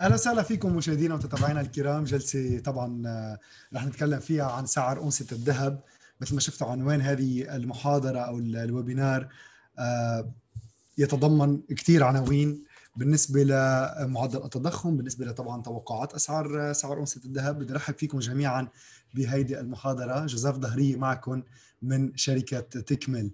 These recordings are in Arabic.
اهلا وسهلا فيكم مشاهدينا ومتابعينا الكرام جلسه طبعا آه، رح نتكلم فيها عن سعر اونصه الذهب مثل ما شفتوا عنوان هذه المحاضره او الويبينار آه، يتضمن كثير عناوين بالنسبه لمعدل التضخم بالنسبه لطبعا توقعات اسعار آه، سعر اونصه الذهب بدي ارحب فيكم جميعا بهيدي المحاضره جزاف ظهريه معكم من شركه تكمل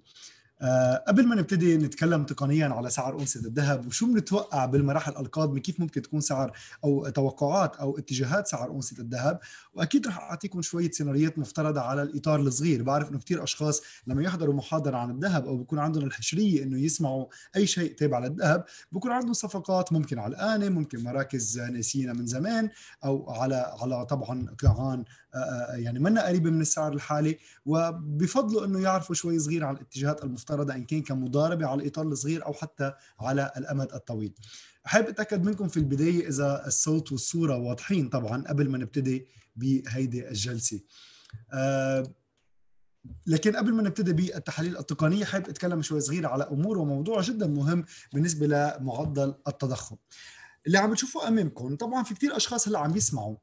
آه، قبل ما نبتدي نتكلم تقنيا على سعر أنصة الذهب وشو بنتوقع بالمراحل القادمة كيف ممكن تكون سعر أو توقعات أو اتجاهات سعر أنصة الذهب وأكيد رح أعطيكم شوية سيناريوهات مفترضة على الإطار الصغير بعرف إنه كثير أشخاص لما يحضروا محاضرة عن الذهب أو بكون عندهم الحشرية إنه يسمعوا أي شيء تابع للذهب بكون عندهم صفقات ممكن على الآن ممكن مراكز ناسينا من زمان أو على على طبعا قطاعان آه، آه، آه، يعني منا قريبه من السعر الحالي وبفضلوا انه يعرفوا شوي صغير عن الاتجاهات المفترضه ان كان كمضاربه على الاطار الصغير او حتى على الامد الطويل. حابب اتاكد منكم في البدايه اذا الصوت والصوره واضحين طبعا قبل ما نبتدي بهيدي الجلسه. لكن قبل ما نبتدي بالتحاليل التقنيه حابب اتكلم شوي صغير على امور وموضوع جدا مهم بالنسبه لمعدل التضخم. اللي عم بتشوفوه امامكم طبعا في كثير اشخاص هلا عم يسمعوا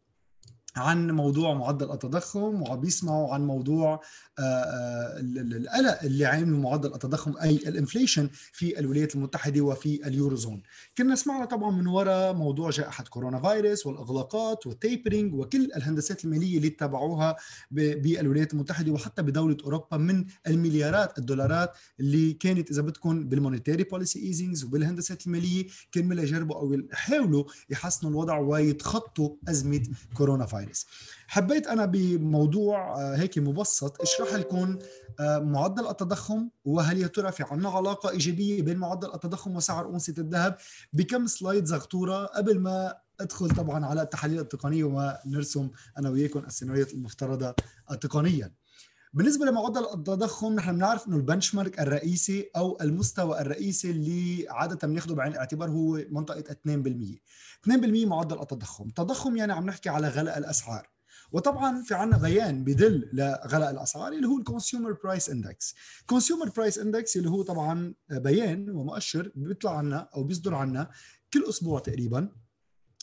عن موضوع معدل التضخم وبيسمعوا عن موضوع آه، آه، القلق اللي عامله معدل التضخم اي الانفليشن في الولايات المتحده وفي اليوروزون كنا سمعنا طبعا من وراء موضوع جائحه كورونا فيروس والاغلاقات والتيبرينج وكل الهندسات الماليه اللي اتبعوها بالولايات المتحده وحتى بدوله اوروبا من المليارات الدولارات اللي كانت اذا بدكم بالمونيتاري بوليسي ايزنجز وبالهندسات الماليه كان يجربوا او يحاولوا يحسنوا الوضع ويتخطوا ازمه كورونا فيروس المدارس حبيت انا بموضوع آه، هيك مبسط اشرح لكم آه، معدل التضخم وهل يا ترى في عنا علاقه ايجابيه بين معدل التضخم وسعر اونصه الذهب بكم سلايد زغطوره قبل ما ادخل طبعا على التحاليل التقنيه ونرسم انا وياكم السيناريوهات المفترضه تقنيا بالنسبه لمعدل التضخم نحن بنعرف انه البنش مارك الرئيسي او المستوى الرئيسي اللي عاده بناخده بعين الاعتبار هو منطقه 2% 2% معدل التضخم التضخم يعني عم نحكي على غلاء الاسعار وطبعا في عنا بيان بدل لغلاء الاسعار اللي هو الكونسيومر برايس اندكس كونسيومر برايس اندكس اللي هو طبعا بيان ومؤشر بيطلع عنا او بيصدر عنا كل اسبوع تقريبا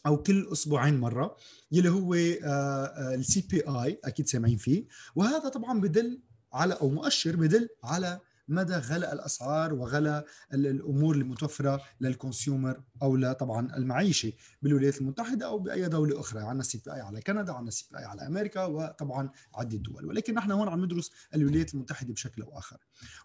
او كل اسبوعين مره يلي هو السي بي اي اكيد سامعين فيه وهذا طبعا بدل على او مؤشر بدل على مدى غلاء الاسعار وغلاء الامور المتوفره للكونسيومر او طبعا المعيشه بالولايات المتحده او باي دوله اخرى عندنا سي بي اي على كندا عندنا سي بي اي على امريكا وطبعا عده دول ولكن نحن هون عم ندرس الولايات المتحده بشكل او اخر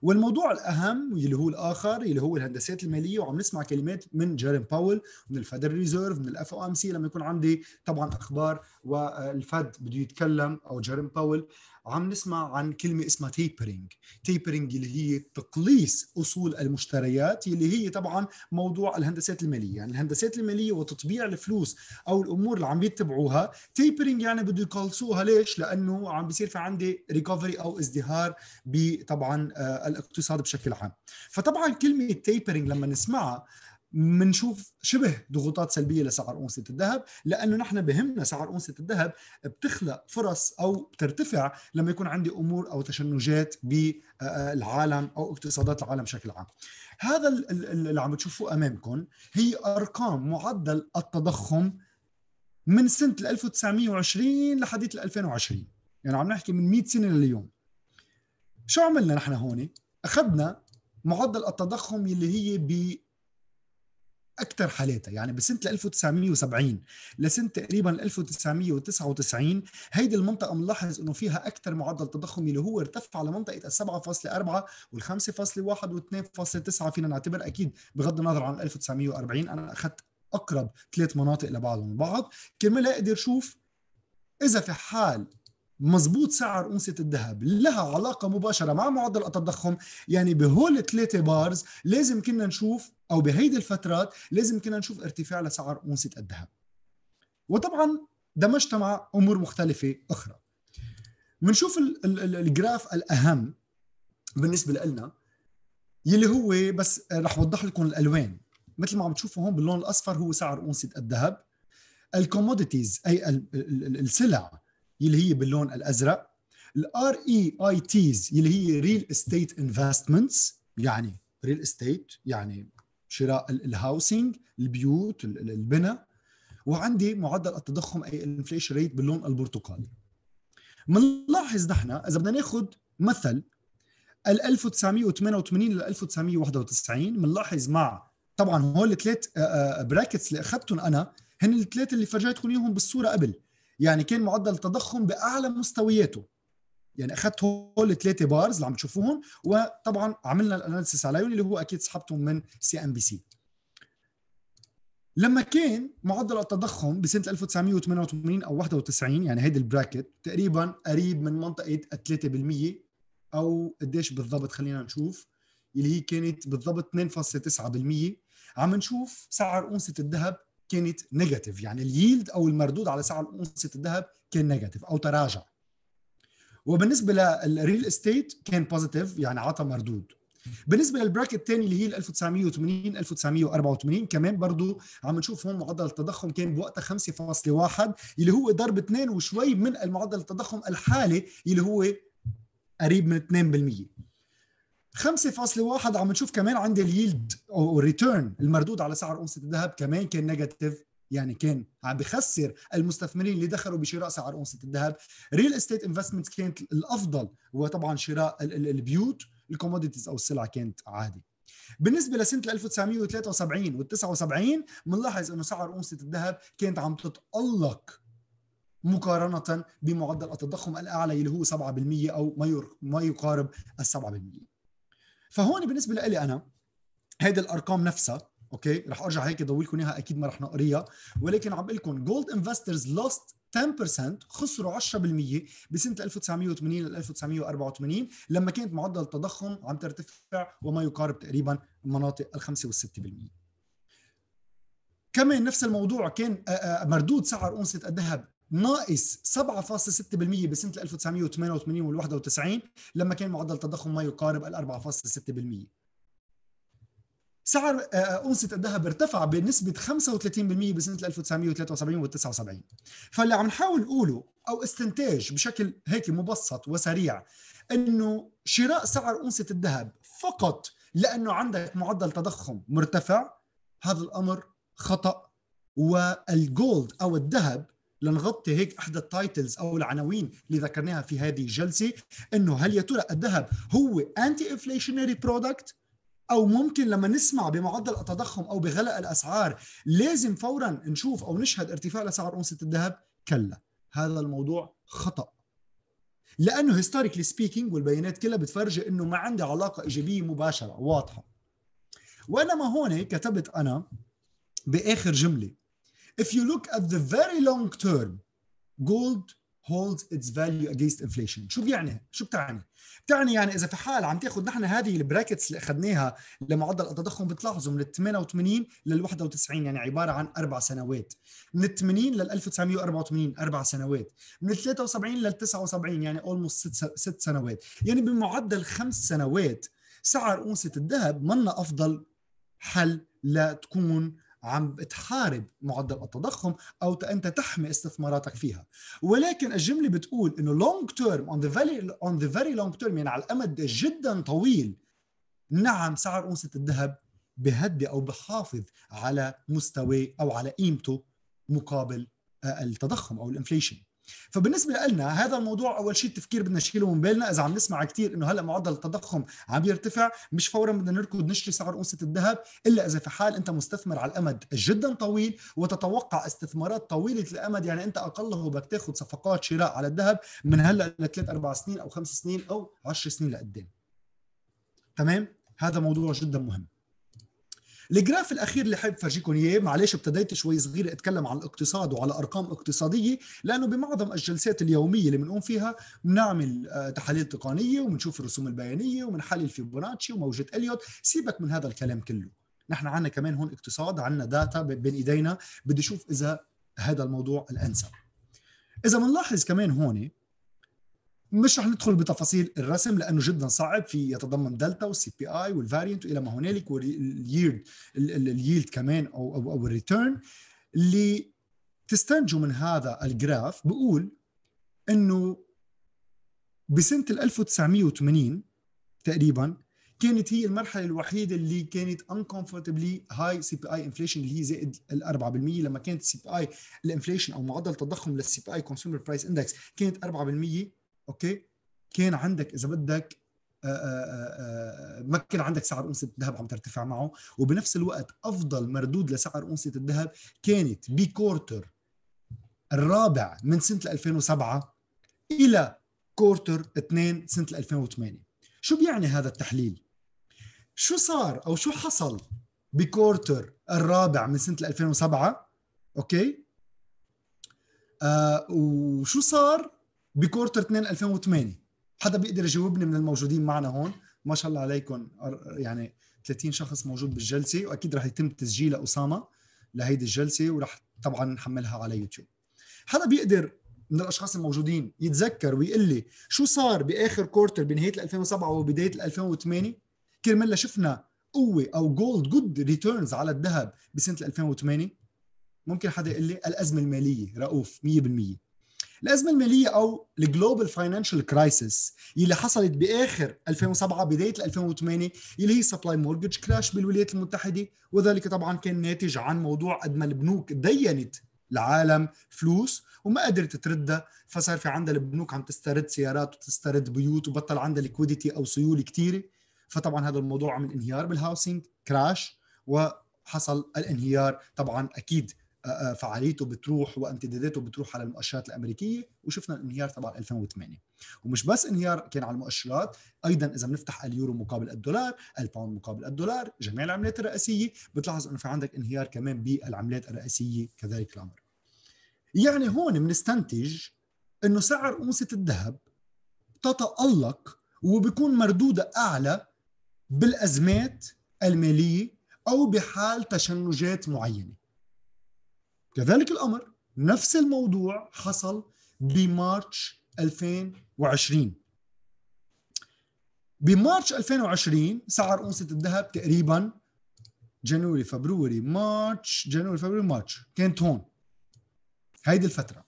والموضوع الاهم اللي هو الاخر اللي هو الهندسات الماليه وعم نسمع كلمات من جيرم باول من الفدرال ريزيرف من الاف او ام سي لما يكون عندي طبعا اخبار والفد بده يتكلم او جيرم باول عم نسمع عن كلمة اسمها تيبرينج تيبرينج اللي هي تقليص أصول المشتريات اللي هي طبعا موضوع الهندسات المالية يعني الهندسات المالية وتطبيع الفلوس أو الأمور اللي عم بيتبعوها تيبرينج يعني بده يقلصوها ليش؟ لأنه عم بيصير في عندي ريكفري أو ازدهار بطبعا آه، الاقتصاد بشكل عام فطبعا كلمة تيبرينج لما نسمعها بنشوف شبه ضغوطات سلبيه لسعر اونصه الذهب لانه نحن بهمنا سعر اونصه الذهب بتخلق فرص او بترتفع لما يكون عندي امور او تشنجات بالعالم آه، آه، او اقتصادات العالم بشكل عام. هذا اللي عم تشوفوه امامكم هي ارقام معدل التضخم من سنه 1920 لحديت 2020 يعني عم نحكي من 100 سنه لليوم. شو عملنا نحن هون؟ اخذنا معدل التضخم اللي هي اكثر حالاتها يعني بسنه 1970 لسنه تقريبا 1999 هيدي المنطقه بنلاحظ انه فيها اكثر معدل تضخمي اللي هو ارتفع لمنطقه 7.4 وال 5.1 وال 2.9 فينا نعتبر اكيد بغض النظر عن 1940 انا اخذت اقرب ثلاث مناطق لبعضهم البعض كرمال اقدر اشوف اذا في حال مزبوط سعر أنصة الذهب لها علاقة مباشرة مع معدل التضخم يعني بهول ثلاثة بارز لازم كنا نشوف او بهيدي الفترات لازم كنا نشوف ارتفاع لسعر اونصه الذهب وطبعا دمجت مع امور مختلفه اخرى بنشوف الجراف الاهم بالنسبه لنا يلي هو بس رح وضح لكم الالوان مثل ما عم تشوفوا هون باللون الاصفر هو سعر اونصه الذهب الكوموديتيز اي السلع يلي هي باللون الازرق الار اي اي تيز يلي هي ريل استيت انفستمنتس يعني ريل استيت يعني شراء الهاوسينج البيوت البنى وعندي معدل التضخم اي الانفليشن ريت باللون البرتقالي بنلاحظ نحن اذا بدنا ناخذ مثل ال 1988 لل 1991 بنلاحظ مع طبعا هول الثلاث براكتس آه، آه، اللي اخذتهم انا هن الثلاث اللي فرجيتكم اياهم بالصوره قبل يعني كان معدل التضخم باعلى مستوياته يعني اخذت هول الثلاثه بارز اللي عم تشوفوهم وطبعا عملنا الاناليسيس عليهم اللي هو اكيد سحبتهم من سي ام بي سي لما كان معدل التضخم بسنه 1988 او 91 يعني هيدي البراكت تقريبا قريب من منطقه 3% او قديش بالضبط خلينا نشوف اللي هي كانت بالضبط 2.9% عم نشوف سعر اونصه الذهب كانت نيجاتيف يعني اليلد او المردود على سعر اونصه الذهب كان نيجاتيف او تراجع وبالنسبه للريل استيت كان بوزيتيف يعني عطى مردود بالنسبه للبراكت الثاني اللي هي 1980 1984 كمان برضو عم نشوف هون معدل التضخم كان بوقتها 5.1 اللي هو ضرب 2 وشوي من المعدل التضخم الحالي اللي هو قريب من 2% 5.1 عم نشوف كمان عند اليلد او الريتيرن المردود على سعر اونصه الذهب كمان كان نيجاتيف يعني كان عم بخسر المستثمرين اللي دخلوا بشراء سعر اونصه الذهب ريل استيت انفستمنت كانت الافضل وطبعا شراء البيوت الكوموديتيز او السلع كانت عادي بالنسبه لسنه 1973 وال 79 بنلاحظ انه سعر اونصه الذهب كانت عم تتالق مقارنه بمعدل التضخم الاعلى اللي هو 7% او ما يقارب ال 7% فهون بالنسبه لي انا هيدي الارقام نفسها اوكي رح ارجع هيك ضوي لكم اياها اكيد ما رح نقريها ولكن عم بقول لكم جولد انفسترز لوست 10% خسروا 10% بسنه 1980 ل 1984 لما كانت معدل التضخم عم ترتفع وما يقارب تقريبا مناطق ال 5 وال 6%. كمان نفس الموضوع كان مردود سعر اونصه الذهب ناقص 7.6% بسنه 1988 وال 91 لما كان معدل التضخم ما يقارب ال 4.6%. سعر آه، أنصة الذهب ارتفع بنسبة 35% بسنة 1973 و 79 فاللي عم نحاول نقوله أو استنتاج بشكل هيك مبسط وسريع أنه شراء سعر أنصة الذهب فقط لأنه عندك معدل تضخم مرتفع هذا الأمر خطأ والجولد أو الذهب لنغطي هيك احدى التايتلز او العناوين اللي ذكرناها في هذه الجلسه انه هل يا ترى الذهب هو انتي انفليشنري برودكت او ممكن لما نسمع بمعدل التضخم او بغلاء الاسعار لازم فورا نشوف او نشهد ارتفاع اسعار اونصه الذهب كلا هذا الموضوع خطا لانه هيستوريكلي سبيكينج والبيانات كلها بتفرجي انه ما عنده علاقه ايجابيه مباشره واضحه وانما هون كتبت انا باخر جمله if you look at the very long term gold holds its value against inflation شو بيعني شو بتعني بتعني يعني اذا في حال عم تاخذ نحن هذه البراكتس اللي اخذناها لمعدل التضخم بتلاحظوا من ال 88 لل 91 يعني عباره عن اربع سنوات من ال 80 لل 1984 اربع سنوات من ال 73 لل 79 يعني اولموست ست, ست سنوات يعني بمعدل خمس سنوات سعر اونصه الذهب منا افضل حل لتكون عم بتحارب معدل التضخم او انت تحمي استثماراتك فيها ولكن الجمله بتقول انه لونج تيرم اون ذا فيري اون ذا فيري لونج تيرم يعني على الامد جدا طويل نعم سعر اونصه الذهب بهدي أو بحافظ على مستوى أو على قيمته مقابل آه، التضخم أو الانفليشن فبالنسبه لنا هذا الموضوع اول شيء التفكير بدنا نشيله من بالنا اذا عم نسمع كثير انه هلا معدل التضخم عم يرتفع مش فورا بدنا نركض نشتري سعر أنصة الذهب الا اذا في حال انت مستثمر على الامد جدا طويل وتتوقع استثمارات طويله الامد يعني انت اقله بدك تاخذ صفقات شراء على الذهب من هلا لثلاث اربع سنين او خمس سنين او عشر سنين لقدام تمام هذا موضوع جدا مهم الجراف الاخير اللي حابب فرجيكم اياه معلش ابتديت شوي صغير اتكلم عن الاقتصاد وعلى ارقام اقتصاديه لانه بمعظم الجلسات اليوميه اللي بنقوم فيها بنعمل آه، تحاليل تقنيه وبنشوف الرسوم البيانيه وبنحلل فيبوناتشي وموجه اليوت سيبك من هذا الكلام كله نحن عندنا كمان هون اقتصاد عندنا داتا بين ايدينا بدي اشوف اذا هذا الموضوع الانسب اذا بنلاحظ كمان هون مش رح ندخل بتفاصيل الرسم لانه جدا صعب في يتضمن دلتا والسي بي اي والفارينت والى ما هنالك والييلد الييلد كمان او او, أو الريتيرن اللي تستنتجوا من هذا الجراف بقول انه بسنه 1980 تقريبا كانت هي المرحله الوحيده اللي كانت انكمفورتبلي هاي سي بي اي انفليشن اللي هي زائد ال 4% لما كانت السي بي اي الانفليشن او معدل التضخم للسي بي اي كونسيومر برايس اندكس كانت 4% اوكي كان عندك اذا بدك آه، آه، آه، ما كان عندك سعر أنسة الذهب عم ترتفع معه وبنفس الوقت أفضل مردود لسعر أنسة الذهب كانت بكورتر الرابع من سنة 2007 إلى كورتر 2 سنة 2008 شو بيعني هذا التحليل؟ شو صار أو شو حصل بكورتر الرابع من سنة 2007 أوكي؟ آه وشو صار بكورتر 2 2008 حدا بيقدر يجاوبني من الموجودين معنا هون ما شاء الله عليكم يعني 30 شخص موجود بالجلسه واكيد رح يتم تسجيل اسامه لهيدي الجلسه ورح طبعا نحملها على يوتيوب حدا بيقدر من الاشخاص الموجودين يتذكر ويقول لي شو صار باخر كورتر بنهايه 2007 وبدايه 2008 كرمال شفنا قوه او جولد جود ريتيرنز على الذهب بسنه 2008 ممكن حدا يقول لي الازمه الماليه رؤوف 100% الازمه الماليه او الجلوبال فاينانشال كرايسيس اللي حصلت باخر 2007 بدايه 2008 اللي هي سبلاي مورجج كراش بالولايات المتحده وذلك طبعا كان ناتج عن موضوع قد ما البنوك دينت العالم فلوس وما قدرت تردها فصار في عندها البنوك عم تسترد سيارات وتسترد بيوت وبطل عندها ليكويديتي او سيوله كثيره فطبعا هذا الموضوع عمل انهيار بالهاوسينج كراش وحصل الانهيار طبعا اكيد آه، آه، فعاليته بتروح وامتداداته بتروح على المؤشرات الامريكيه وشفنا الانهيار تبع 2008 ومش بس انهيار كان على المؤشرات ايضا اذا بنفتح اليورو مقابل الدولار الباوند مقابل الدولار جميع العملات الرئيسيه بتلاحظ انه في عندك انهيار كمان بالعملات الرئيسيه كذلك الامر يعني هون بنستنتج انه سعر اونصه الذهب تتالق وبكون مردوده اعلى بالازمات الماليه او بحال تشنجات معينه كذلك الامر نفس الموضوع حصل بمارش 2020 بمارش 2020 سعر أونصة الذهب تقريبا جانوري فبروري مارش جانوري فبروري مارش كانت هون هيدي الفترة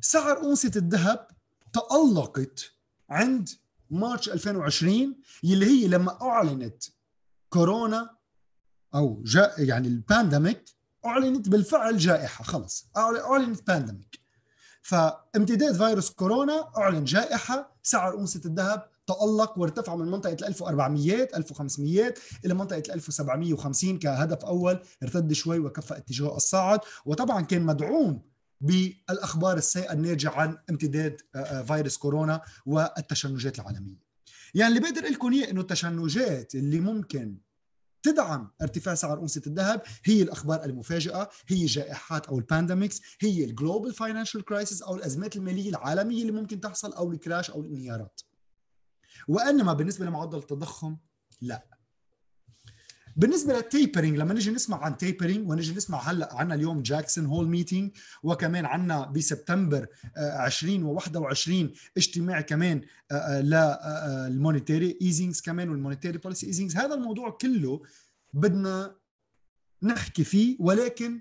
سعر أونصة الذهب تألقت عند مارش 2020 يلي هي لما أعلنت كورونا أو جاء يعني البانديميك اعلنت بالفعل جائحه خلص اعلنت بانديميك فامتداد فيروس كورونا اعلن جائحه سعر اونصه الذهب تألق وارتفع من منطقة 1400 1500 إلى منطقة 1750 كهدف أول ارتد شوي وكفى اتجاه الصاعد وطبعا كان مدعوم بالأخبار السيئة الناتجة عن امتداد فيروس كورونا والتشنجات العالمية يعني اللي بقدر لكم إياه إنه التشنجات اللي ممكن تدعم ارتفاع سعر أونصة الذهب هي الأخبار المفاجئة هي جائحات أو البانديميكس هي الجلوبال فاينانشال كرايسيس أو الأزمات المالية العالمية اللي ممكن تحصل أو الكراش أو الانهيارات وإنما بالنسبة لمعدل التضخم لا بالنسبه للتيبرينج لما نجي نسمع عن تيبرينج ونجي نسمع هلا عنا اليوم جاكسون هول ميتينج وكمان عنا بسبتمبر 2021 آه، اجتماع كمان آه، آه، للمونيتري ايزينجز كمان والمونيتري بوليسي ايزينجز هذا الموضوع كله بدنا نحكي فيه ولكن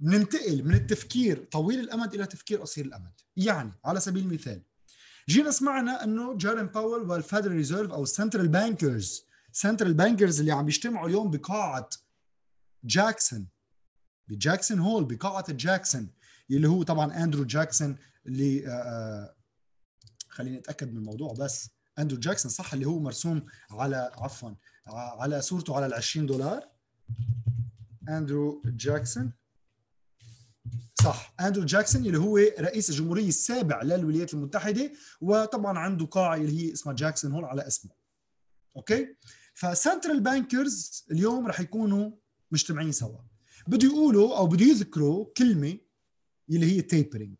ننتقل من التفكير طويل الامد الى تفكير قصير الامد يعني على سبيل المثال جينا سمعنا انه جارين باول والفيدرال ريزيرف او السنترال بانكرز سنترال بانكرز اللي عم يجتمعوا اليوم بقاعه جاكسون بجاكسون هول بقاعه جاكسون اللي هو طبعا اندرو جاكسون اللي آه، آه، خليني اتاكد من الموضوع بس اندرو جاكسون صح اللي هو مرسوم على عفوا على صورته على ال 20 دولار اندرو جاكسون صح اندرو جاكسون اللي هو رئيس الجمهوريه السابع للولايات المتحده وطبعا عنده قاعه اللي هي اسمها جاكسون هول على اسمه اوكي فسنترال بانكرز اليوم رح يكونوا مجتمعين سوا بده يقولوا او بده يذكروا كلمه اللي هي تيبرينج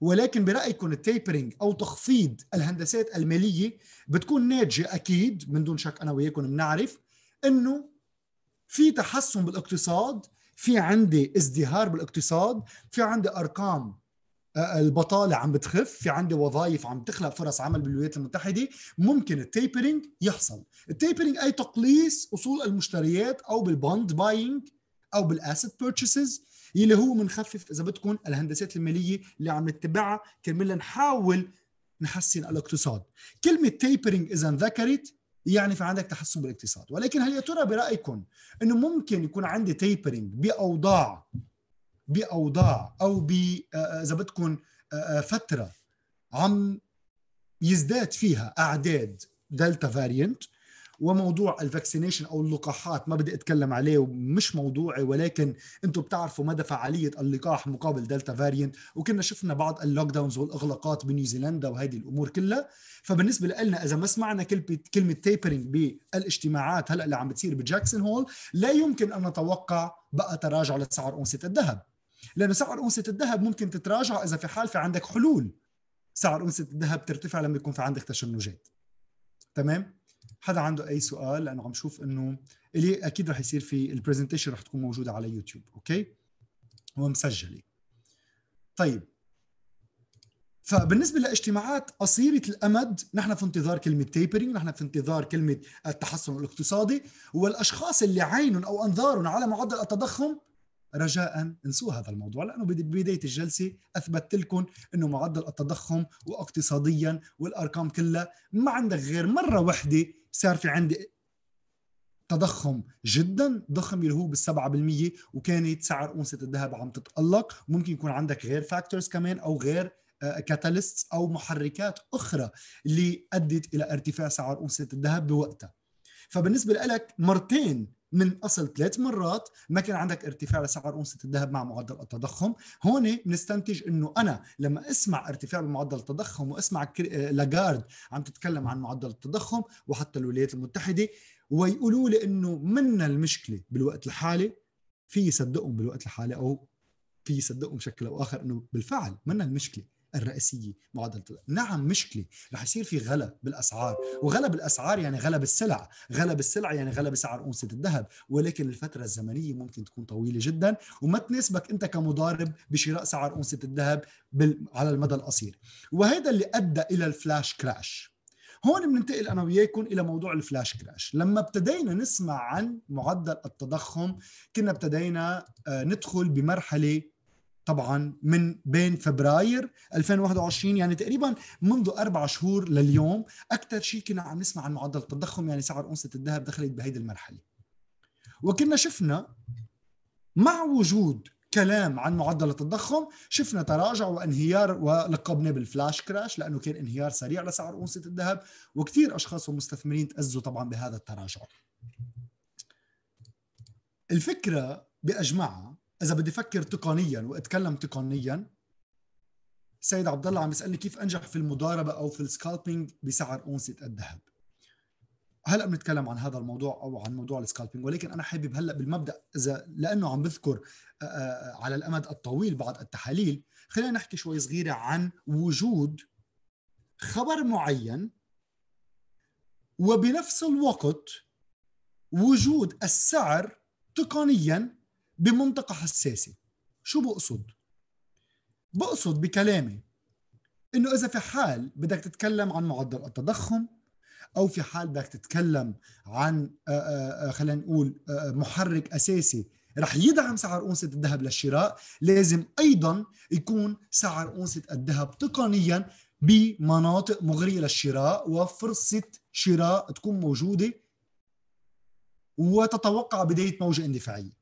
ولكن برايكم التيبرينج او تخفيض الهندسات الماليه بتكون ناتجه اكيد من دون شك انا وياكم بنعرف انه في تحسن بالاقتصاد في عندي ازدهار بالاقتصاد في عندي ارقام البطاله عم بتخف في عندي وظائف عم تخلق فرص عمل بالولايات المتحده ممكن التيبرينج يحصل التيبرينج اي تقليص اصول المشتريات او بالبوند باينج او بالاسيت بيرتشيسز يلي هو منخفف اذا بدكم الهندسات الماليه اللي عم نتبعها كرمال نحاول نحسن الاقتصاد كلمه تيبرينج اذا ذكرت يعني في عندك تحسن بالاقتصاد ولكن هل يا ترى برايكم انه ممكن يكون عندي تيبرينج باوضاع باوضاع او ب آه، آه، اذا بدكم آه، فتره عم يزداد فيها اعداد دلتا فارينت وموضوع الفاكسينيشن او اللقاحات ما بدي اتكلم عليه ومش موضوعي ولكن انتم بتعرفوا مدى فعاليه اللقاح مقابل دلتا فارينت وكنا شفنا بعض اللوك داونز والاغلاقات بنيوزيلندا وهذه الامور كلها فبالنسبه لنا اذا ما سمعنا كلمه كلمه تيبرنج بالاجتماعات هلا اللي عم بتصير بجاكسون هول لا يمكن ان نتوقع بقى تراجع لسعر اونسه الذهب لانه سعر اونصه الذهب ممكن تتراجع اذا في حال في عندك حلول سعر اونصه الذهب ترتفع لما يكون في عندك تشنجات تمام حدا عنده اي سؤال لانه عم شوف انه اللي اكيد رح يصير في البرزنتيشن رح تكون موجوده على يوتيوب اوكي ومسجله طيب فبالنسبه لاجتماعات قصيره الامد نحن في انتظار كلمه تيبرينج نحن في انتظار كلمه التحسن الاقتصادي والاشخاص اللي عينهم او انظارهم على معدل التضخم رجاء انسوا هذا الموضوع لانه ببدايه الجلسه اثبتت لكم انه معدل التضخم واقتصاديا والارقام كلها ما عندك غير مره واحده صار في عندي تضخم جدا ضخم اللي هو بال 7% وكانت سعر اونصه الذهب عم تتالق ممكن يكون عندك غير فاكتورز كمان او غير كاتاليست آه، او محركات اخرى اللي ادت الى ارتفاع سعر اونصه الذهب بوقتها فبالنسبه لك مرتين من اصل ثلاث مرات ما كان عندك ارتفاع لسعر اونصه الذهب مع معدل التضخم هون بنستنتج انه انا لما اسمع ارتفاع بمعدل التضخم واسمع آه، لاغارد عم تتكلم عن معدل التضخم وحتى الولايات المتحده ويقولوا لي انه منا المشكله بالوقت الحالي في يصدقهم بالوقت الحالي او في يصدقهم بشكل او اخر انه بالفعل منا المشكله الرئيسيه معدل نعم مشكله رح يصير في غلا بالاسعار وغلب الاسعار يعني غلب السلع غلب السلع يعني غلب سعر أونسة الذهب ولكن الفتره الزمنيه ممكن تكون طويله جدا وما تناسبك انت كمضارب بشراء سعر أونسة الذهب بال... على المدى القصير وهذا اللي ادى الى الفلاش كراش هون بننتقل انا وياكم الى موضوع الفلاش كراش لما ابتدينا نسمع عن معدل التضخم كنا ابتدينا آه، ندخل بمرحله طبعا من بين فبراير 2021 يعني تقريبا منذ اربع شهور لليوم اكثر شيء كنا عم نسمع عن معدل التضخم يعني سعر اونصه الذهب دخلت بهيدي المرحله وكنا شفنا مع وجود كلام عن معدل التضخم شفنا تراجع وانهيار ولقبناه بالفلاش كراش لانه كان انهيار سريع لسعر اونصه الذهب وكثير اشخاص ومستثمرين تاذوا طبعا بهذا التراجع الفكره باجمعها اذا بدي افكر تقنيا واتكلم تقنيا سيد عبد الله عم يسالني كيف انجح في المضاربه او في السكالبينج بسعر اونسه الذهب هلا بنتكلم عن هذا الموضوع او عن موضوع السكالبينج ولكن انا حابب هلا بالمبدا اذا لانه عم بذكر على الامد الطويل بعض التحاليل خلينا نحكي شوي صغيره عن وجود خبر معين وبنفس الوقت وجود السعر تقنيا بمنطقة حساسة شو بقصد؟ بقصد بكلامي انه اذا في حال بدك تتكلم عن معدل التضخم او في حال بدك تتكلم عن آه، آه، آه، خلينا نقول محرك اساسي رح يدعم سعر أونصة الذهب للشراء لازم أيضا يكون سعر أونصة الذهب تقنيا بمناطق مغرية للشراء وفرصة شراء تكون موجودة وتتوقع بداية موجة اندفاعية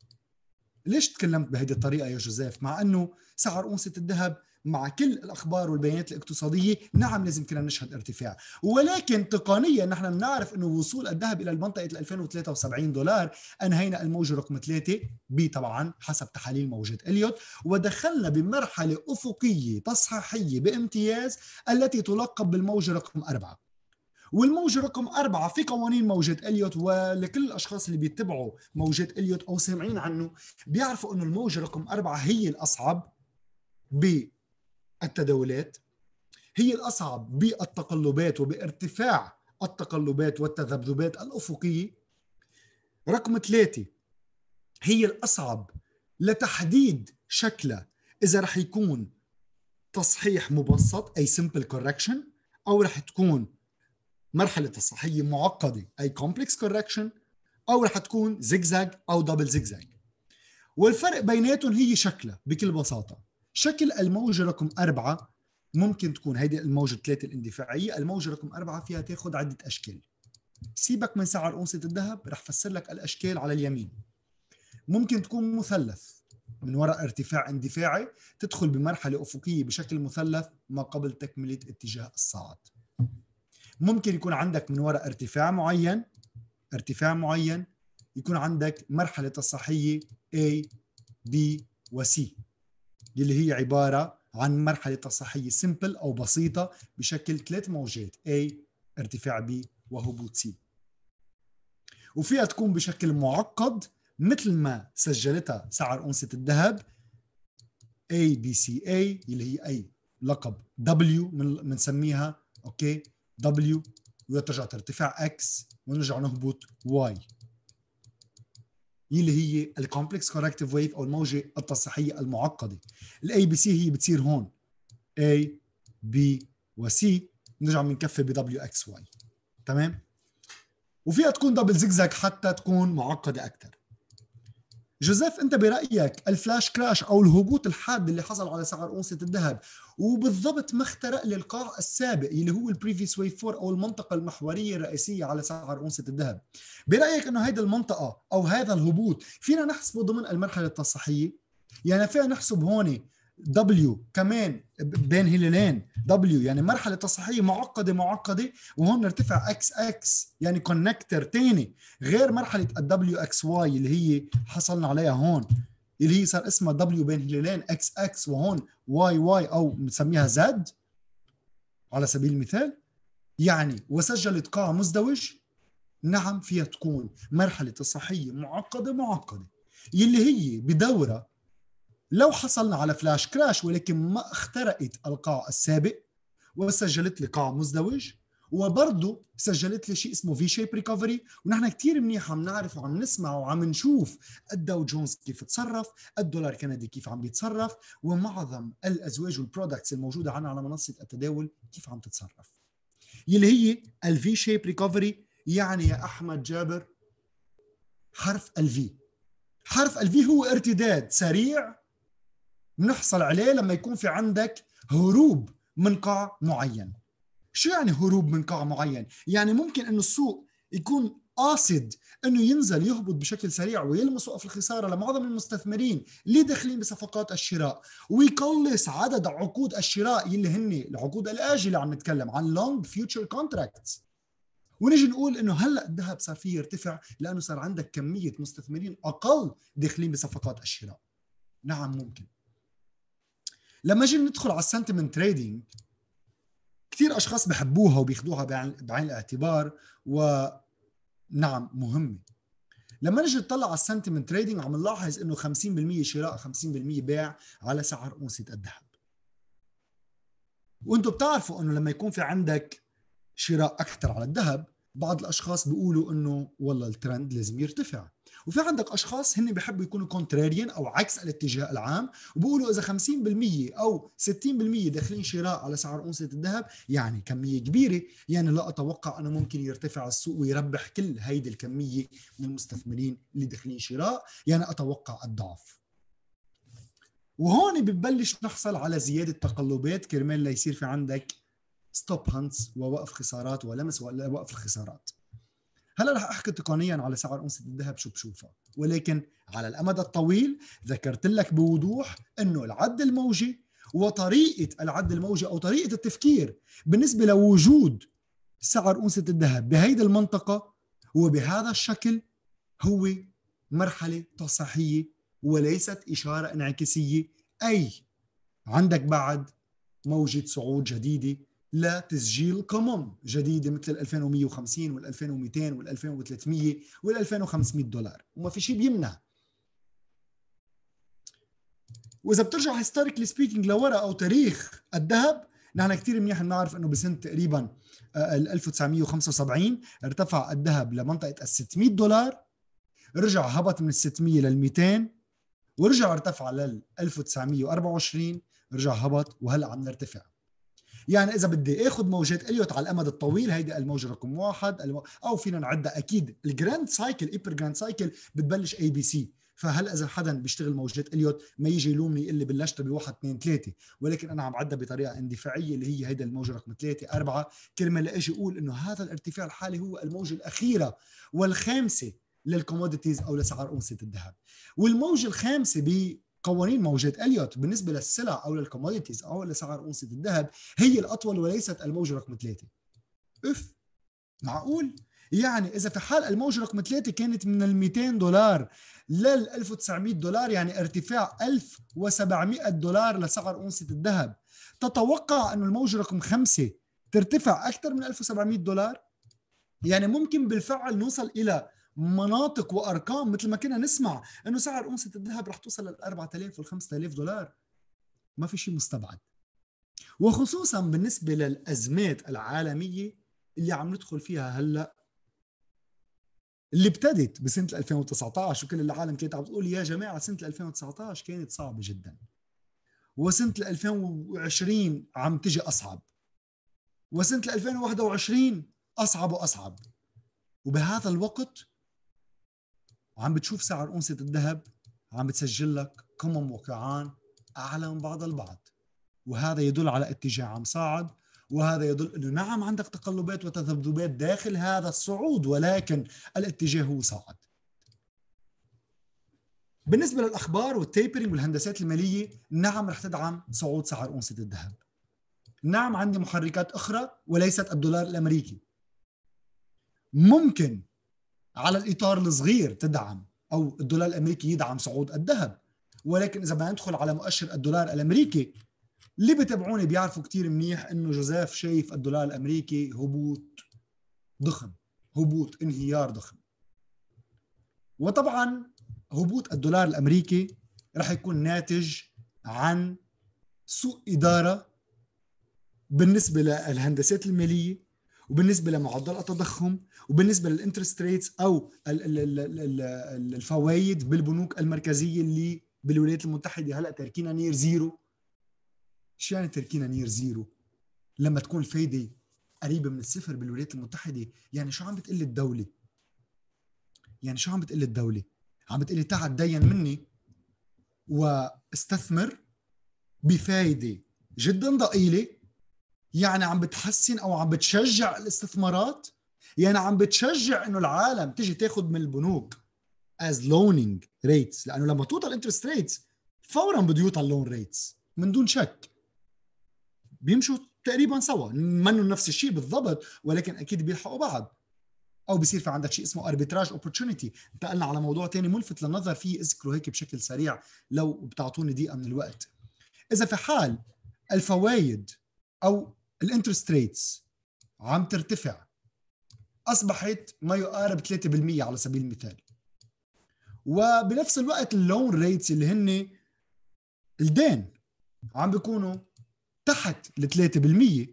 ليش تكلمت بهذه الطريقه يا جوزيف مع انه سعر اونصه الذهب مع كل الاخبار والبيانات الاقتصاديه نعم لازم كنا نشهد ارتفاع ولكن تقنيا نحن بنعرف انه وصول الذهب الى المنطقه 2073 دولار انهينا الموجه رقم ثلاثه طبعا حسب تحاليل موجه اليوت ودخلنا بمرحله افقيه تصحيحيه بامتياز التي تلقب بالموجه رقم اربعه والموجة رقم أربعة في قوانين موجة إليوت ولكل الأشخاص اللي بيتبعوا موجة إليوت أو سامعين عنه بيعرفوا أنه الموجة رقم أربعة هي الأصعب بالتداولات هي الأصعب بالتقلبات وبارتفاع التقلبات والتذبذبات الأفقية رقم ثلاثة هي الأصعب لتحديد شكلها إذا رح يكون تصحيح مبسط أي سمبل كوركشن أو رح تكون مرحله الصحيه معقده اي كومبلكس كوركشن او رح تكون زيجزاج او دبل زيجزاج والفرق بيناتهم هي شكلها بكل بساطه شكل الموجه رقم أربعة ممكن تكون هيدي الموجه الثلاثه الاندفاعيه الموجه رقم أربعة فيها تاخذ عده اشكال سيبك من سعر أونصة الذهب رح فسر لك الأشكال على اليمين ممكن تكون مثلث من وراء ارتفاع اندفاعي تدخل بمرحلة أفقية بشكل مثلث ما قبل تكملة اتجاه الصاعد ممكن يكون عندك من وراء ارتفاع معين ارتفاع معين يكون عندك مرحلة الصحية A B و C اللي هي عبارة عن مرحلة الصحية سمبل أو بسيطة بشكل ثلاث موجات A ارتفاع B وهبوط C وفيها تكون بشكل معقد مثل ما سجلتها سعر أنصة الذهب A B C A اللي هي أي لقب W بنسميها اوكي W وترجع ترتفع X ونرجع نهبط Y يلي هي الكومبلكس كوركتيف ويف او الموجه التصحيحيه المعقده الاي بي سي هي بتصير هون اي بي وسي نرجع بنكفي ب W اكس واي تمام وفيها تكون دبل زيكزاك حتى تكون معقده اكثر جوزيف انت برايك الفلاش كراش او الهبوط الحاد اللي حصل على سعر اونصه الذهب وبالضبط ما اخترق للقاع السابق اللي هو البريفيس ويف 4 او المنطقه المحوريه الرئيسيه على سعر اونصه الذهب برايك انه هيدي المنطقه او هذا الهبوط فينا نحسبه ضمن المرحله التصحيحيه يعني فينا نحسب هون دبليو كمان بين هلالين دبليو يعني مرحلة تصحيحية معقدة معقدة وهون ارتفع اكس اكس يعني كونكتر ثاني غير مرحلة الدبليو اكس واي اللي هي حصلنا عليها هون اللي هي صار اسمها دبليو بين هلالين اكس اكس وهون واي واي او بنسميها زد على سبيل المثال يعني وسجلت قاع مزدوج نعم فيها تكون مرحلة تصحيحيه معقدة معقدة يلي هي بدورة لو حصلنا على فلاش كراش ولكن ما اخترقت القاع السابق وسجلت لي قاع مزدوج وبرضه سجلت لي شيء اسمه في شيب ريكفري ونحن كثير منيح عم نعرف وعم نسمع وعم نشوف الداو جونز كيف تصرف الدولار الكندي كيف عم بيتصرف ومعظم الازواج والبرودكتس الموجوده عنا على منصه التداول كيف عم تتصرف يلي هي الفي شيب ريكفري يعني يا احمد جابر حرف الفي حرف الفي هو ارتداد سريع بنحصل عليه لما يكون في عندك هروب من قاع معين شو يعني هروب من قاع معين يعني ممكن انه السوق يكون قاصد انه ينزل يهبط بشكل سريع ويلمس وقف الخساره لمعظم المستثمرين اللي داخلين بصفقات الشراء ويقلص عدد عقود الشراء اللي هن العقود الاجله عم نتكلم عن لونج فيوتشر كونتراكتس ونجي نقول انه هلا الذهب صار فيه يرتفع لانه صار عندك كميه مستثمرين اقل داخلين بصفقات الشراء نعم ممكن لما جينا ندخل على السنتمنت تريدينج كثير اشخاص بحبوها وبياخذوها بعين الاعتبار ونعم مهمه لما نجي نطلع على السنتمنت تريدينج عم نلاحظ انه 50% شراء 50% بيع على سعر اونصه الذهب وانتم بتعرفوا انه لما يكون في عندك شراء اكثر على الذهب بعض الاشخاص بيقولوا انه والله الترند لازم يرتفع وفي عندك اشخاص هن بيحبوا يكونوا كونتراريان او عكس الاتجاه العام وبيقولوا اذا 50% او 60% داخلين شراء على سعر اونصه الذهب يعني كميه كبيره يعني لا اتوقع انه ممكن يرتفع السوق ويربح كل هيدي الكميه من المستثمرين اللي داخلين شراء يعني اتوقع الضعف وهون ببلش نحصل على زياده تقلبات كرمال ليصير في عندك ستوب هانتس ووقف خسارات ولمس ووقف الخسارات هلا رح احكي تقنيا على سعر أنصة الذهب شو بشوفها ولكن على الأمد الطويل ذكرت لك بوضوح أنه العد الموجي وطريقة العد الموجي أو طريقة التفكير بالنسبة لوجود سعر أنصة الذهب بهيدي المنطقة وبهذا الشكل هو مرحلة تصحية وليست إشارة انعكاسية أي عندك بعد موجة صعود جديدة لتسجيل قمم جديده مثل ال 2150 وال 2200 وال 2300 وال 2500 دولار وما في شيء بيمنع واذا بترجع هيستوريكلي سبيكينج لورا او تاريخ الذهب نحن كثير منيح بنعرف انه بسنه تقريبا 1975 آه، ارتفع الذهب لمنطقه ال 600 دولار رجع هبط من ال 600 لل 200 ورجع ارتفع لل 1924 رجع هبط وهلا عم نرتفع يعني اذا بدي اخذ موجات اليوت على الامد الطويل هيدي الموجه رقم واحد او فينا نعدها اكيد الجراند سايكل ايبر جراند سايكل بتبلش اي بي سي فهل اذا حدا بيشتغل موجات اليوت ما يجي يلومني يقول لي بلشت بواحد اثنين ثلاثه ولكن انا عم عدها بطريقه اندفاعيه اللي هي هيدا الموجه رقم ثلاثه اربعه كرمال اجي اقول انه هذا الارتفاع الحالي هو الموجه الاخيره والخامسه للكوموديتيز او لسعر اونصه الذهب والموجه الخامسه قوانين موجات اليوت بالنسبه للسلع او للكوموديتيز او لسعر اونصه الذهب هي الاطول وليست الموجه رقم ثلاثه. اف معقول؟ يعني اذا في حال الموجه رقم ثلاثه كانت من ال 200 دولار لل 1900 دولار يعني ارتفاع 1700 دولار لسعر اونصه الذهب تتوقع انه الموجه رقم خمسه ترتفع اكثر من 1700 دولار؟ يعني ممكن بالفعل نوصل الى مناطق وارقام مثل ما كنا نسمع انه سعر اونصه الذهب رح توصل لل 4000 وال 5000 دولار ما في شيء مستبعد وخصوصا بالنسبه للازمات العالميه اللي عم ندخل فيها هلا اللي ابتدت بسنه 2019 وكل العالم كانت عم تقول يا جماعه سنه 2019 كانت صعبه جدا وسنه 2020 عم تجي اصعب وسنه 2021 اصعب واصعب وبهذا الوقت وعم بتشوف سعر أونصة الذهب عم بتسجل لك قمم وقعان أعلى من بعض البعض وهذا يدل على اتجاه عم صاعد وهذا يدل انه نعم عندك تقلبات وتذبذبات داخل هذا الصعود ولكن الاتجاه هو صاعد. بالنسبه للاخبار والتيبرنج والهندسات الماليه نعم رح تدعم صعود سعر اونصه الذهب. نعم عندي محركات اخرى وليست الدولار الامريكي. ممكن على الاطار الصغير تدعم او الدولار الامريكي يدعم صعود الذهب ولكن اذا بدنا ندخل على مؤشر الدولار الامريكي اللي بتابعوني بيعرفوا كثير منيح انه جوزيف شايف الدولار الامريكي هبوط ضخم هبوط انهيار ضخم وطبعا هبوط الدولار الامريكي رح يكون ناتج عن سوء اداره بالنسبه للهندسات الماليه وبالنسبه لمعدل التضخم وبالنسبه للانترست ريتس او الفوائد بالبنوك المركزيه اللي بالولايات المتحده هلا تركينا نير زيرو شو يعني تركينا نير زيرو لما تكون الفايده قريبه من الصفر بالولايات المتحده يعني شو عم بتقلي الدوله يعني شو عم بتقلي الدوله عم بتقلي تعال تدين مني واستثمر بفايده جدا ضئيله يعني عم بتحسن او عم بتشجع الاستثمارات يعني عم بتشجع انه العالم تيجي تاخذ من البنوك از لونينج ريتس لانه لما توطى الانترست ريتس فورا بده يوطى اللون ريتس من دون شك بيمشوا تقريبا سوا منه نفس الشيء بالضبط ولكن اكيد بيلحقوا بعض او بصير في عندك شيء اسمه اربيتراج اوبورتونيتي انتقلنا على موضوع تاني ملفت للنظر فيه اذكره هيك بشكل سريع لو بتعطوني دقيقه من الوقت اذا في حال الفوائد او الانترست ريتس عم ترتفع اصبحت ما يقارب 3% على سبيل المثال وبنفس الوقت اللون ريتس اللي هن الدين عم بيكونوا تحت ال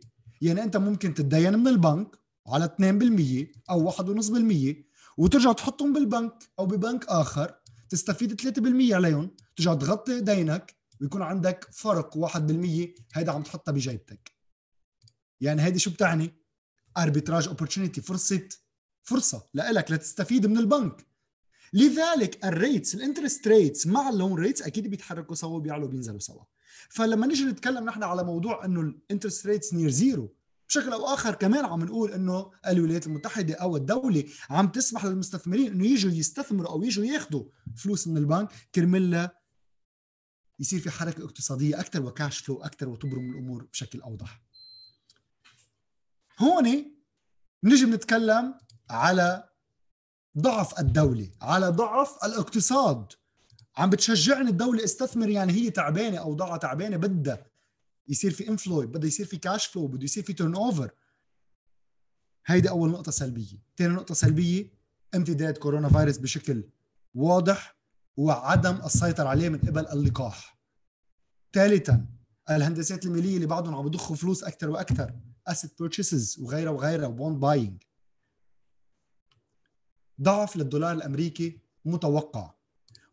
3% يعني انت ممكن تتدين من البنك على 2% او 1.5% وترجع تحطهم بالبنك او ببنك اخر تستفيد 3% عليهم ترجع تغطي دينك ويكون عندك فرق 1% هيدا عم تحطها بجيبتك يعني هيدي شو بتعني اربيتراج اوبورتونيتي فرصه فرصه لإلك لتستفيد من البنك لذلك الريتس الانترست ريتس مع اللون ريتس اكيد بيتحركوا سوا بيعلوا بينزلوا سوا فلما نيجي نتكلم نحن على موضوع انه الانترست ريتس نير زيرو بشكل او اخر كمان عم نقول انه الولايات المتحده او الدوله عم تسمح للمستثمرين انه يجوا يستثمروا او يجوا ياخذوا فلوس من البنك كرمال يصير في حركه اقتصاديه اكثر وكاش فلو اكثر وتبرم الامور بشكل اوضح. هون نجي بنتكلم على ضعف الدولة على ضعف الاقتصاد عم بتشجعني الدولة استثمر يعني هي تعبانة أوضاعها تعبانة بدها يصير في انفلو بده يصير في كاش فلو بده يصير في تيرن اوفر هيدي أول نقطة سلبية ثاني نقطة سلبية امتداد كورونا فيروس بشكل واضح وعدم السيطرة عليه من قبل اللقاح ثالثا الهندسات المالية اللي بعدهم عم يضخوا فلوس أكثر وأكثر اسيت بيرشيسز وغيرها وغيرها وبوند باينج ضعف للدولار الامريكي متوقع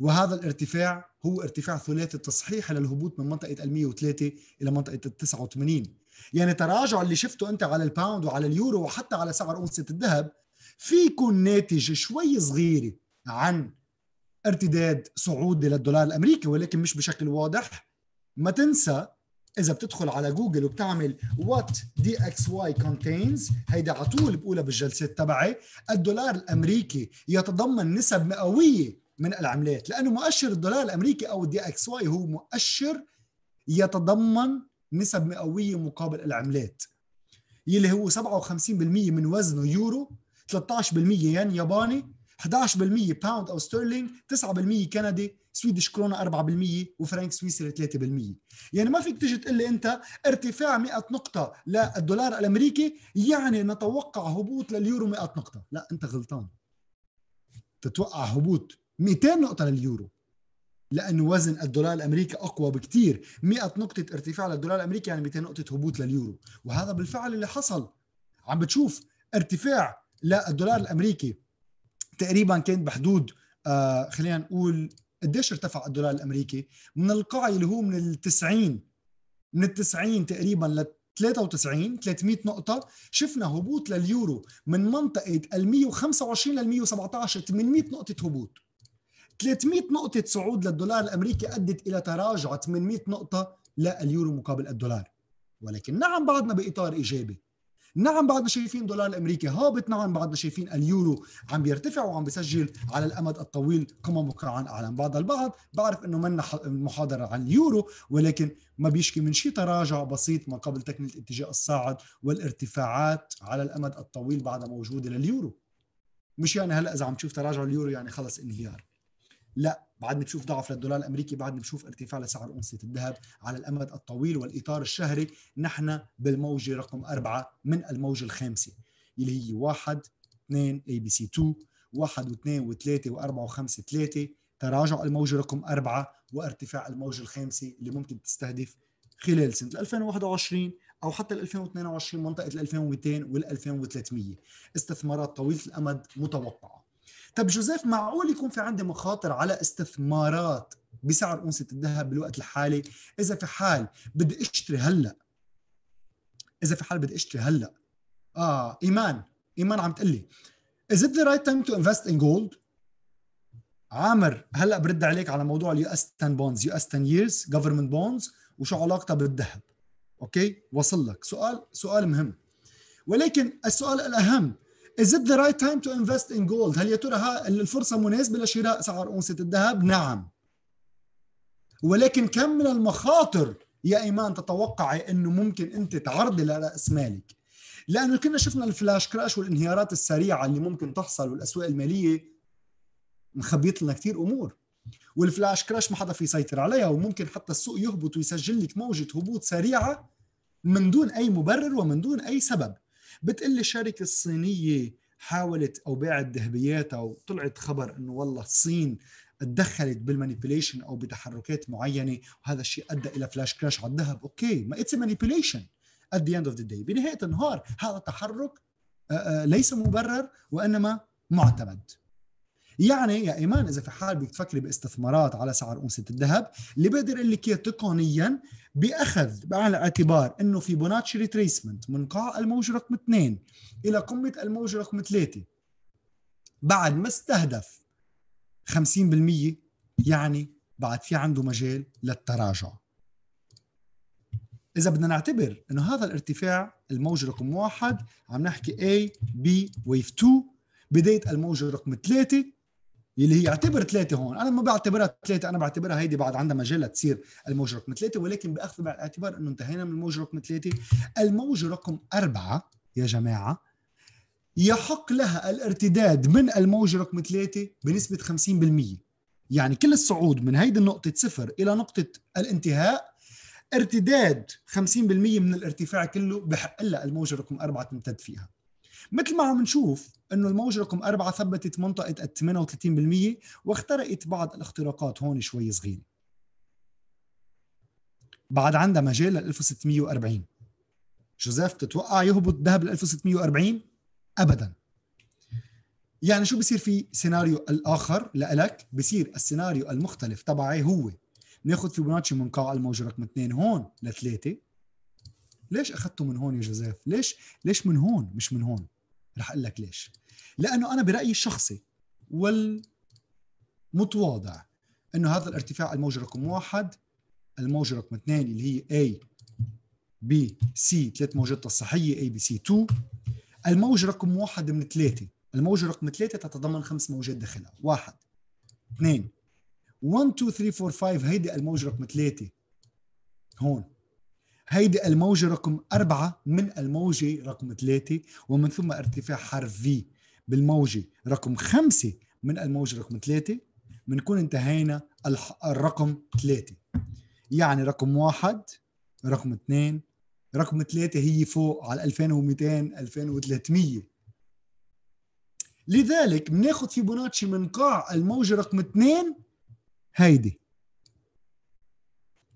وهذا الارتفاع هو ارتفاع ثلاثي التصحيح للهبوط من منطقه ال 103 الى منطقه ال 89 يعني تراجع اللي شفته انت على الباوند وعلى اليورو وحتى على سعر اونصه الذهب في يكون ناتج شوي صغيره عن ارتداد صعودي للدولار الامريكي ولكن مش بشكل واضح ما تنسى اذا بتدخل على جوجل وبتعمل وات دي اكس واي كونتينز هيدا على طول بقولها بالجلسات تبعي الدولار الامريكي يتضمن نسب مئويه من العملات لانه مؤشر الدولار الامريكي او الدي اكس واي هو مؤشر يتضمن نسب مئويه مقابل العملات يلي هو 57% من وزنه يورو 13% ين ياباني 11% باوند او ستيرلينج 9% كندي سويدش كرونا 4% وفرنك سويسري 3% يعني ما فيك تجي تقول لي انت ارتفاع 100 نقطه للدولار الامريكي يعني نتوقع هبوط لليورو 100 نقطه لا انت غلطان تتوقع هبوط 200 نقطه لليورو لأن وزن الدولار الأمريكي أقوى بكثير 100 نقطة ارتفاع للدولار الأمريكي يعني 200 نقطة هبوط لليورو وهذا بالفعل اللي حصل عم بتشوف ارتفاع للدولار الأمريكي تقريبا كان بحدود آه خلينا نقول قديش ارتفع الدولار الامريكي من القاع اللي هو من ال 90 من ال 90 تقريبا ل 93 300 نقطة شفنا هبوط لليورو من منطقة ال 125 لل 117 800 نقطة هبوط 300 نقطة صعود للدولار الأمريكي أدت إلى تراجع 800 نقطة لليورو مقابل الدولار ولكن نعم بعدنا بإطار إيجابي نعم بعدنا شايفين الدولار الامريكي هابط نعم بعدنا شايفين اليورو عم بيرتفع وعم بيسجل على الامد الطويل قمم وقاعا اعلى بعض البعض بعرف انه منا محاضره عن اليورو ولكن ما بيشكي من شيء تراجع بسيط ما قبل تكمله الاتجاه الصاعد والارتفاعات على الامد الطويل بعدها موجوده لليورو مش يعني هلا اذا عم تشوف تراجع اليورو يعني خلص انهيار لا بعدنا بنشوف ضعف للدولار الامريكي بعدنا بنشوف ارتفاع لسعر انصه الذهب على الامد الطويل والاطار الشهري نحن بالموجه رقم أربعة من الموجه الخامسه اللي هي واحد اثنين اي بي سي 2 واحد واثنين وثلاثه واربعه وخمسه ثلاثه تراجع الموجه رقم أربعة وارتفاع الموجه الخامسه اللي ممكن تستهدف خلال سنه 2021 او حتى 2022 منطقه ال 2200 وال 2300 استثمارات طويله الامد متوقعه طب جوزيف معقول يكون في عندي مخاطر على استثمارات بسعر أونسة الذهب بالوقت الحالي إذا في حال بدي أشتري هلأ إذا في حال بدي أشتري هلأ آه إيمان إيمان عم تقول لي Is it the right time to invest in gold؟ عامر هلا برد عليك على موضوع اليو اس 10 بونز يو اس 10 ييرز جفرمنت بونز وشو علاقتها بالذهب اوكي وصل لك سؤال سؤال مهم ولكن السؤال الاهم Is it the right time to invest in gold؟ هل يا ترى الفرصة مناسبة لشراء سعر أونصة الذهب؟ نعم ولكن كم من المخاطر يا إيمان تتوقعي أنه ممكن أنت تعرضي لرأس مالك؟ لأنه كنا شفنا الفلاش كراش والانهيارات السريعة اللي ممكن تحصل والأسواق المالية مخبيت لنا كثير أمور والفلاش كراش ما حدا في يسيطر عليها وممكن حتى السوق يهبط ويسجل لك موجة هبوط سريعة من دون أي مبرر ومن دون أي سبب بتقلي الشركه الصينيه حاولت او باعت ذهبياتها وطلعت خبر انه والله الصين تدخلت بالمانيبيليشن او بتحركات معينه وهذا الشيء ادى الى فلاش كراش على الذهب اوكي ما اتس مانيبيليشن at the end of the day بنهايه النهار هذا تحرك آه، آه، ليس مبرر وانما معتمد يعني يا ايمان اذا في حال بدك تفكري باستثمارات على سعر اونصه الذهب اللي بقدر اقول لك اياه تقنيا باخذ بعين الاعتبار انه في بوناتشي ريتريسمنت من قاع الموج رقم اثنين الى قمه الموج رقم ثلاثه بعد ما استهدف 50% يعني بعد في عنده مجال للتراجع اذا بدنا نعتبر انه هذا الارتفاع الموج رقم واحد عم نحكي A B ويف 2 بدايه الموجه رقم ثلاثه يلي هي اعتبر ثلاثه هون انا ما بعتبرها ثلاثه انا بعتبرها هيدي بعد عندها مجال لتصير الموج رقم ثلاثه ولكن باخذ بالاعتبار انه انتهينا من الموج رقم ثلاثه الموج رقم اربعه يا جماعه يحق لها الارتداد من الموج رقم ثلاثه بنسبه 50% يعني كل الصعود من هيدي النقطه صفر الى نقطه الانتهاء ارتداد 50% من الارتفاع كله بحق لها الموجه رقم أربعة تمتد فيها مثل ما عم نشوف انه الموجه رقم اربعه ثبتت منطقه ال 38% واخترقت بعض الاختراقات هون شوي صغيره. بعد عندها مجال لل 1640 جوزيف تتوقع يهبط الذهب لل 1640 ابدا يعني شو بصير في سيناريو الاخر لإلك بصير السيناريو المختلف تبعي هو ناخذ فيبوناتشي من قاع الموجه رقم اثنين هون لثلاثه ليش اخذته من هون يا جوزيف؟ ليش ليش من هون مش من هون؟ رح اقول لك ليش لانه انا برايي الشخصي والمتواضع انه هذا الارتفاع الموجه رقم واحد الموجه رقم اثنين اللي هي A B C ثلاث موجات تصحية A B C 2 الموجة رقم واحد من ثلاثة الموجة رقم ثلاثة تتضمن خمس موجات داخلها واحد اثنين 1 2 3 4 5 هيدي الموجة رقم ثلاثة هون هيدي الموجة رقم أربعة من الموجة رقم ثلاثة ومن ثم ارتفاع حرف V بالموجة رقم خمسة من الموجة رقم ثلاثة بنكون انتهينا الرقم ثلاثة يعني رقم واحد رقم اثنين رقم ثلاثة هي فوق على 2200 2300 لذلك بناخذ فيبوناتشي من قاع الموجة رقم اثنين هيدي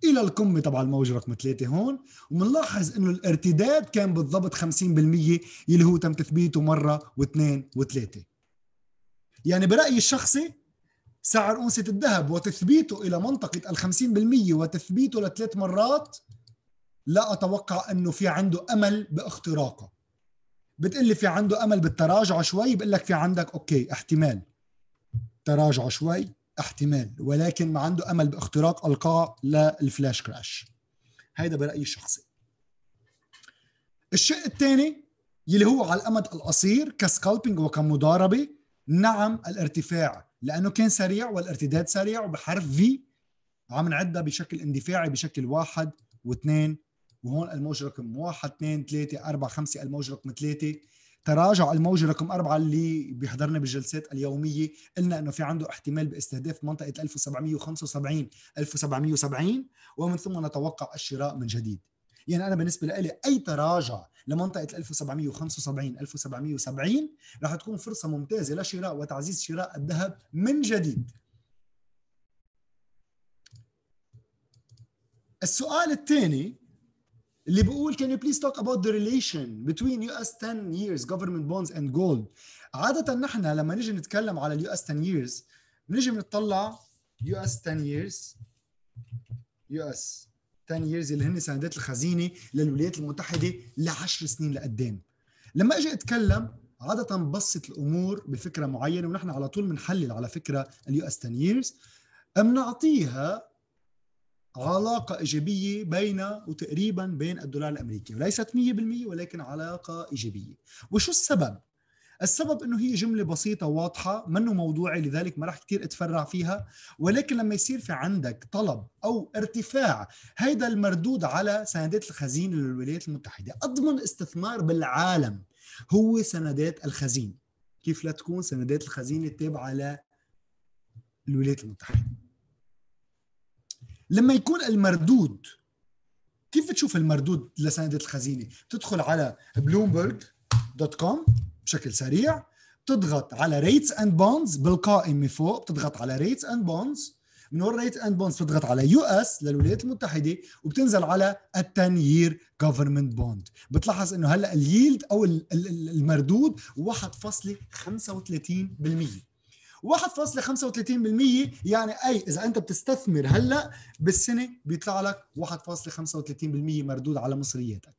الى القمه تبع الموج رقم ثلاثه هون وبنلاحظ انه الارتداد كان بالضبط 50% يلي هو تم تثبيته مره واثنين وثلاثه يعني برايي الشخصي سعر أونصة الذهب وتثبيته إلى منطقة ال 50% وتثبيته لثلاث مرات لا أتوقع أنه في عنده أمل باختراقه بتقلي في عنده أمل بالتراجع شوي بقول لك في عندك أوكي احتمال تراجع شوي احتمال ولكن ما عنده امل باختراق القاع للفلاش كراش هيدا برايي الشخصي الشيء الثاني يلي هو على الامد القصير كسكالبينج وكمضاربه نعم الارتفاع لانه كان سريع والارتداد سريع وبحرف في عم نعدها بشكل اندفاعي بشكل واحد واثنين وهون الموج رقم واحد اثنين ثلاثة أربعة خمسة الموج رقم ثلاثة تراجع الموجة رقم أربعة اللي بيحضرنا بالجلسات اليومية قلنا أنه في عنده احتمال باستهداف منطقة 1775 1770 ومن ثم نتوقع الشراء من جديد يعني أنا بالنسبة لي أي تراجع لمنطقة 1775 1770 رح تكون فرصة ممتازة لشراء وتعزيز شراء الذهب من جديد السؤال الثاني اللي بيقول can you please talk about the relation between US 10 years government bonds and gold عادة نحن لما نيجي نتكلم على اليو اس 10 years بنيجي بنطلع يو اس 10 years يو اس 10 years اللي هن سندات الخزينه للولايات المتحده لعشر سنين لقدام لما اجي اتكلم عادة بسط الامور بفكره معينه ونحن على طول بنحلل على فكره اليو اس 10 years بنعطيها علاقة إيجابية بين وتقريبا بين الدولار الأمريكي وليست 100% ولكن علاقة إيجابية وشو السبب؟ السبب انه هي جمله بسيطه واضحه منه موضوعي لذلك ما راح كثير اتفرع فيها ولكن لما يصير في عندك طلب او ارتفاع هيدا المردود على سندات الخزينه للولايات المتحده اضمن استثمار بالعالم هو سندات الخزينه كيف لا تكون سندات الخزينه التابعه للولايات المتحده لما يكون المردود كيف بتشوف المردود لسندات الخزينة؟ بتدخل على بلومبرج دوت كوم بشكل سريع بتضغط على ريتس اند بونز بالقائمة فوق بتضغط على ريتس اند بونز من وين ريتس اند بونز بتضغط على يو اس للولايات المتحده وبتنزل على التن يير جفرمنت بوند بتلاحظ انه هلا اليلد او المردود 1.35% 1.35% يعني اي اذا انت بتستثمر هلا بالسنه بيطلع لك 1.35% مردود على مصرياتك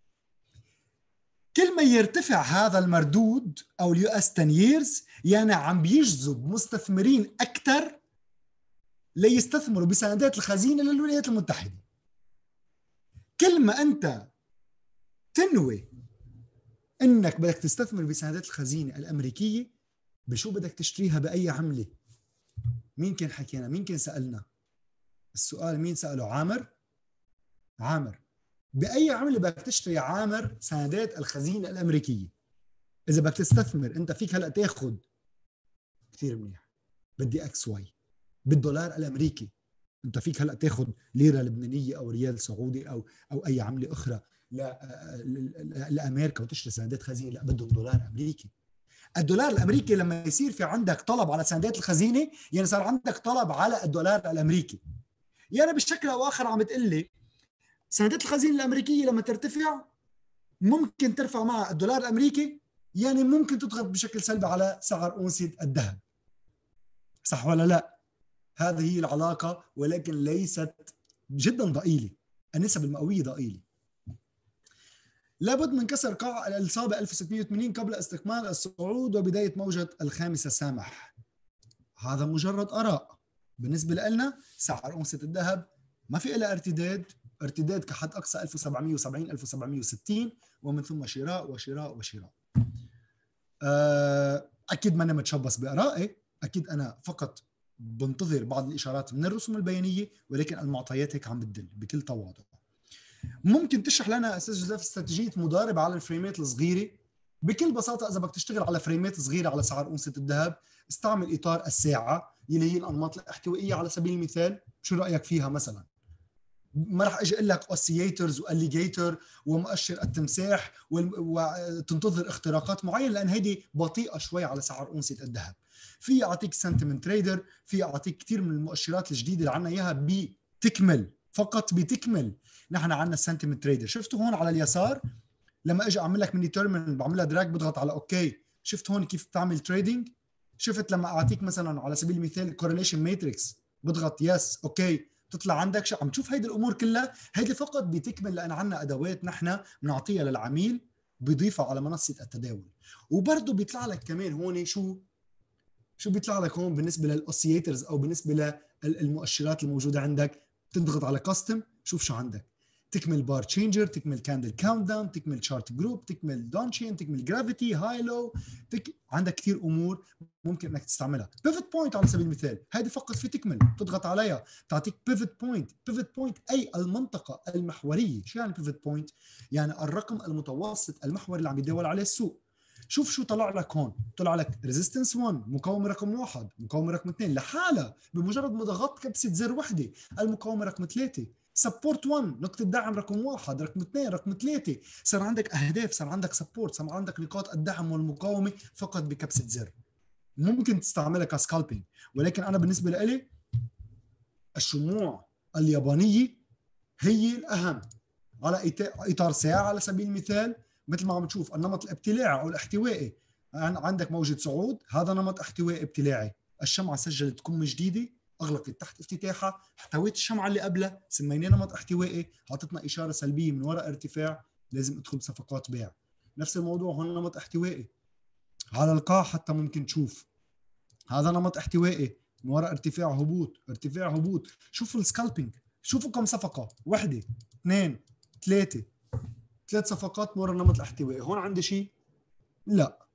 كل ما يرتفع هذا المردود او اليو اس 10 ييرز يعني عم بيجذب مستثمرين اكثر ليستثمروا بسندات الخزينه للولايات المتحده كل ما انت تنوي انك بدك تستثمر بسندات الخزينه الامريكيه بشو بدك تشتريها باي عمله مين كان حكينا مين كان سالنا السؤال مين ساله عامر عامر باي عمله بدك تشتري عامر سندات الخزينه الامريكيه اذا بدك تستثمر انت فيك هلا تاخذ كثير منيح بدي اكس واي بالدولار الامريكي انت فيك هلا تاخذ ليره لبنانيه او ريال سعودي او او اي عمله اخرى آه، آه، لامريكا وتشتري سندات خزينه لا بدهم دولار امريكي الدولار الامريكي لما يصير في عندك طلب على سندات الخزينه يعني صار عندك طلب على الدولار الامريكي يعني بشكل او اخر عم تقول لي سندات الخزينه الامريكيه لما ترتفع ممكن ترفع مع الدولار الامريكي يعني ممكن تضغط بشكل سلبي على سعر اونسه الذهب صح ولا لا هذه هي العلاقه ولكن ليست جدا ضئيله النسب المئويه ضئيله لابد من كسر قاع الإصابة 1680 قبل استكمال الصعود وبداية موجة الخامسة سامح هذا مجرد آراء بالنسبة لنا سعر أونصة الذهب ما في لها ارتداد ارتداد كحد أقصى 1770 1760 ومن ثم شراء وشراء وشراء آه، أكيد ما أنا متشبث بآرائي أكيد أنا فقط بنتظر بعض الإشارات من الرسوم البيانية ولكن المعطيات هيك عم بتدل بكل تواضع ممكن تشرح لنا استاذ جوزيف استراتيجيه مضارب على الفريمات الصغيره بكل بساطه اذا بدك تشتغل على فريمات صغيره على سعر اونصه الذهب استعمل اطار الساعه اللي هي الانماط الاحتوائيه على سبيل المثال شو رايك فيها مثلا ما راح اجي اقول لك اوسييترز واليجيتر ومؤشر التمساح وتنتظر اختراقات معينه لان هيدي بطيئه شوي على سعر اونصه الذهب في اعطيك سنتمنت تريدر في اعطيك كثير من المؤشرات الجديده اللي عنا اياها بتكمل فقط بتكمل نحن عندنا السنتمنت تريدر شفتوا هون على اليسار لما اجي اعمل لك مني ديترمن بعملها دراج بضغط على اوكي شفت هون كيف بتعمل تريدنج شفت لما اعطيك مثلا على سبيل المثال كورليشن ماتريكس بضغط يس اوكي بتطلع عندك شو عم تشوف هيدي الامور كلها هيدي فقط بتكمل لان عندنا ادوات نحن بنعطيها للعميل بضيفها على منصه التداول وبرضه بيطلع لك كمان هون شو شو بيطلع لك هون بالنسبه للاوسيترز او بالنسبه للمؤشرات الموجوده عندك تضغط على كاستم شوف شو عندك تكمل بار تشينجر تكمل كاندل كاونت داون تكمل شارت جروب تكمل دون تشين تكمل جرافيتي هاي لو تك... عندك كثير امور ممكن انك تستعملها بيفت بوينت على سبيل المثال هذه فقط في تكمل تضغط عليها تعطيك بيفت بوينت بيفت بوينت اي المنطقه المحوريه شو يعني بيفت بوينت يعني الرقم المتوسط المحوري اللي عم يتداول عليه السوق شوف شو طلع لك هون طلع لك ريزيستنس 1 مقاومه رقم واحد مقاومه رقم اثنين لحالها بمجرد ما ضغطت كبسه زر وحده المقاومه رقم ثلاثه سبورت 1 نقطة دعم رقم واحد رقم اثنين رقم ثلاثة صار عندك أهداف صار عندك سبورت صار عندك نقاط الدعم والمقاومة فقط بكبسة زر ممكن تستعملها كسكالبينج ولكن أنا بالنسبة لي الشموع اليابانية هي الأهم على إطار ساعة على سبيل المثال مثل ما عم تشوف النمط الابتلاعي او الاحتوائي عندك موجة صعود هذا نمط احتوائي ابتلاعي الشمعة سجلت كم جديدة أغلقت تحت افتتاحها احتويت الشمعة اللي قبلها سميناه نمط احتوائي أعطتنا إشارة سلبية من وراء ارتفاع لازم أدخل بصفقات بيع نفس الموضوع هون نمط احتوائي على القاع حتى ممكن تشوف هذا نمط احتوائي من وراء ارتفاع هبوط ارتفاع هبوط شوفوا السكالبينج شوفوا كم صفقة واحدة اثنين ثلاثة ثلاث صفقات مرة النمط الاحتوائي هون عندي شيء لا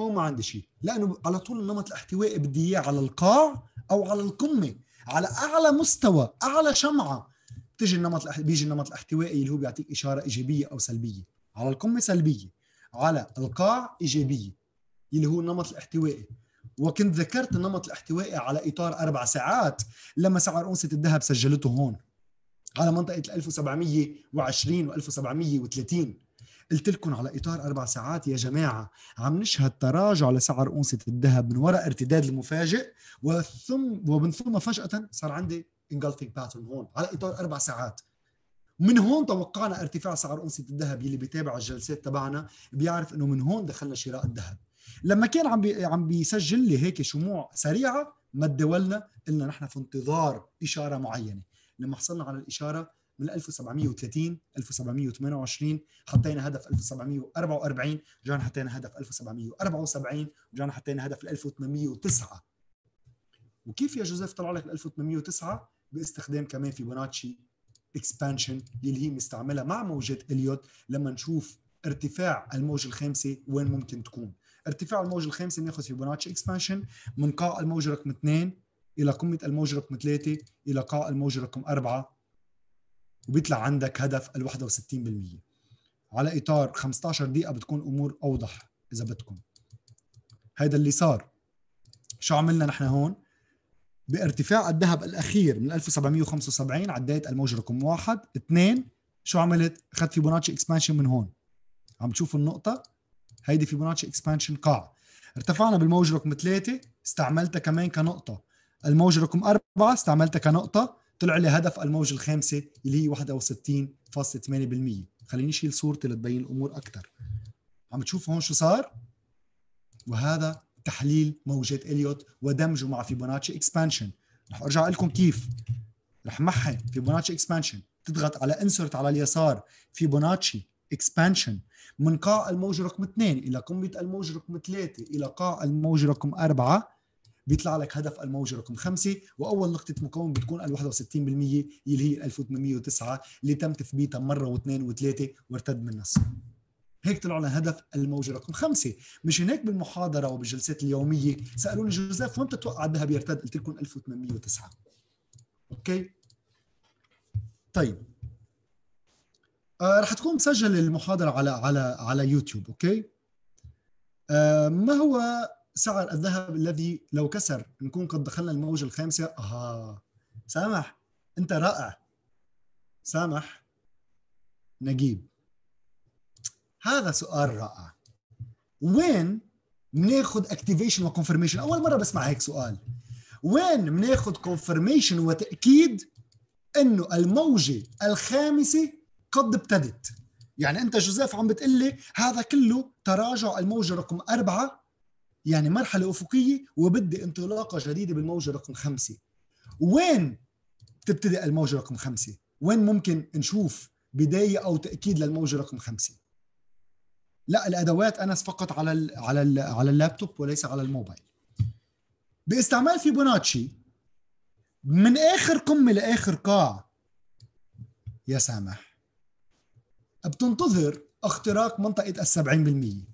هون ما عندي شيء لانه على طول النمط الاحتوائي بدي اياه على القاع او على القمه على اعلى مستوى اعلى شمعه بتجي النمط بيجي النمط الاحتوائي اللي هو بيعطيك اشاره ايجابيه او سلبيه على القمه سلبيه على القاع ايجابيه اللي هو النمط الاحتوائي وكنت ذكرت النمط الاحتوائي على اطار اربع ساعات لما سعر انصه الذهب سجلته هون على منطقه 1720 و1730 قلت لكم على اطار اربع ساعات يا جماعه عم نشهد تراجع لسعر اونصه الذهب من وراء ارتداد المفاجئ وثم ومن ثم فجاه صار عندي انجلفينج باترن هون على اطار اربع ساعات من هون توقعنا ارتفاع سعر اونصه الذهب يلي بيتابع الجلسات تبعنا بيعرف انه من هون دخلنا شراء الذهب لما كان عم بي عم بيسجل لي هيك شموع سريعه ما تداولنا قلنا نحن في انتظار اشاره معينه لما حصلنا على الاشاره من 1730 1728 حطينا هدف 1744 رجعنا حطينا هدف 1774 رجعنا حطينا هدف 1809 وكيف يا جوزيف طلع لك 1809 باستخدام كمان فيبوناتشي اكسبانشن اللي هي مستعمله مع موجة اليوت لما نشوف ارتفاع الموجة الخامسة وين ممكن تكون ارتفاع الموجة الخامسة بناخذ فيبوناتشي اكسبانشن قاع الموجة رقم 2 الى قمه الموج رقم ثلاثه الى قاع الموج رقم اربعه وبيطلع عندك هدف ال 61% على اطار 15 دقيقه بتكون الامور اوضح اذا بدكم هيدا اللي صار شو عملنا نحن هون بارتفاع الذهب الاخير من 1775 عديت الموج رقم واحد اثنين شو عملت اخذت فيبوناتشي اكسبانشن من هون عم تشوفوا النقطه هيدي فيبوناتشي اكسبانشن قاع ارتفعنا بالموج رقم ثلاثة استعملتها كمان كنقطة الموجه رقم أربعة استعملتها كنقطة طلع لي هدف الموجه الخامسة اللي هي 61.8% خليني أشيل صورتي لتبين الأمور أكثر عم تشوفوا هون شو صار وهذا تحليل موجات إليوت ودمجه مع فيبوناتشي اكسبانشن رح أرجع لكم كيف رح محي فيبوناتشي اكسبانشن تضغط على انسرت على اليسار فيبوناتشي اكسبانشن من قاع الموجه رقم 2 الى قمه الموج رقم 3 الى قاع الموجه رقم 4 بيطلع لك هدف الموجه رقم خمسه واول نقطه مكون بتكون ال 61% اللي هي 1809 اللي تم تثبيتها مره واثنين وثلاثه وارتد من النص. هيك طلعوا لنا هدف الموجه رقم خمسه، مشان هيك بالمحاضره وبالجلسات اليوميه سالوني جوزيف وين بتتوقع الذهب يرتد؟ قلت لكم 1809. اوكي؟ طيب آه رح تكون مسجل المحاضره على على على يوتيوب، اوكي؟ آه ما هو سعر الذهب الذي لو كسر نكون قد دخلنا الموجة الخامسة آه سامح أنت رائع سامح نجيب هذا سؤال رائع وين بناخذ اكتيفيشن وكونفرميشن اول مره بسمع هيك سؤال وين بناخذ كونفرميشن وتاكيد انه الموجه الخامسه قد ابتدت يعني انت جوزيف عم بتقلي هذا كله تراجع الموجه رقم أربعة يعني مرحله افقيه وبدي انطلاقه جديده بالموجه رقم خمسه وين بتبتدئ الموجه رقم خمسه وين ممكن نشوف بدايه او تاكيد للموجه رقم خمسه لا الادوات انس فقط على ال على ال على اللابتوب وليس على الموبايل باستعمال فيبوناتشي من اخر قمه لاخر قاع يا سامح بتنتظر اختراق منطقه ال 70%